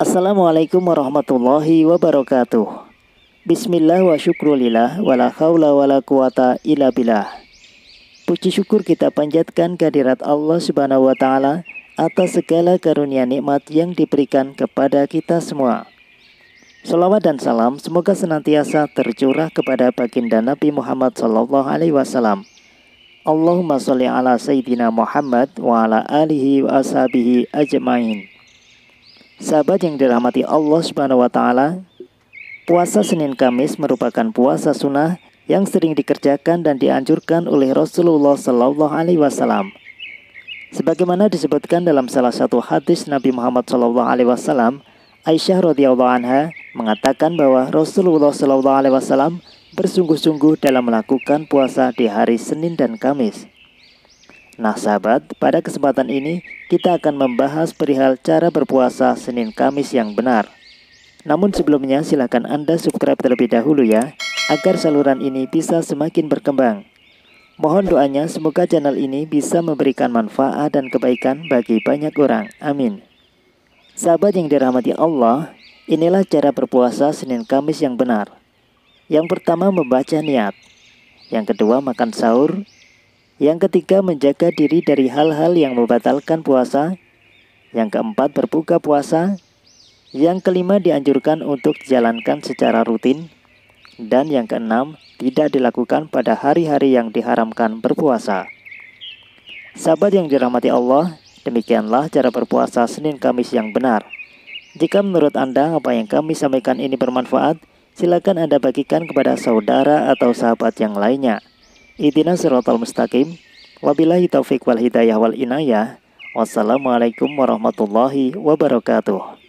Assalamualaikum warahmatullahi wabarakatuh Bismillah wa syukrulillah la khawla la quwata illa billah Puji syukur kita panjatkan kehadirat Allah subhanahu wa ta'ala Atas segala karunia nikmat yang diberikan kepada kita semua Salawat dan salam semoga senantiasa tercurah kepada baginda Nabi Muhammad Sallallahu Alaihi Wasallam Allahumma salli ala Sayyidina Muhammad wa ala alihi wa ashabihi ajmain. Sahabat yang dirahmati Allah Subhanahu wa taala, puasa Senin Kamis merupakan puasa sunnah yang sering dikerjakan dan dianjurkan oleh Rasulullah Sallallahu alaihi wasallam. Sebagaimana disebutkan dalam salah satu hadis Nabi Muhammad Sallallahu alaihi wasallam, Aisyah radhiyallahu anha mengatakan bahwa Rasulullah Sallallahu alaihi wasallam bersungguh-sungguh dalam melakukan puasa di hari Senin dan Kamis. Nah sahabat, pada kesempatan ini kita akan membahas perihal cara berpuasa Senin Kamis yang benar. Namun sebelumnya silahkan Anda subscribe terlebih dahulu ya, agar saluran ini bisa semakin berkembang. Mohon doanya semoga channel ini bisa memberikan manfaat dan kebaikan bagi banyak orang. Amin. Sahabat yang dirahmati Allah, inilah cara berpuasa Senin Kamis yang benar. Yang pertama membaca niat, yang kedua makan sahur, yang ketiga menjaga diri dari hal-hal yang membatalkan puasa, yang keempat berbuka puasa, yang kelima dianjurkan untuk dijalankan secara rutin, dan yang keenam tidak dilakukan pada hari-hari yang diharamkan berpuasa. Sahabat yang dirahmati Allah, demikianlah cara berpuasa Senin Kamis yang benar. Jika menurut Anda apa yang kami sampaikan ini bermanfaat, silakan Anda bagikan kepada saudara atau sahabat yang lainnya. Idina siratal mustaqim. Wabilahi Taufiq wal hidayah wal inayah. Wassalamualaikum warahmatullahi wabarakatuh.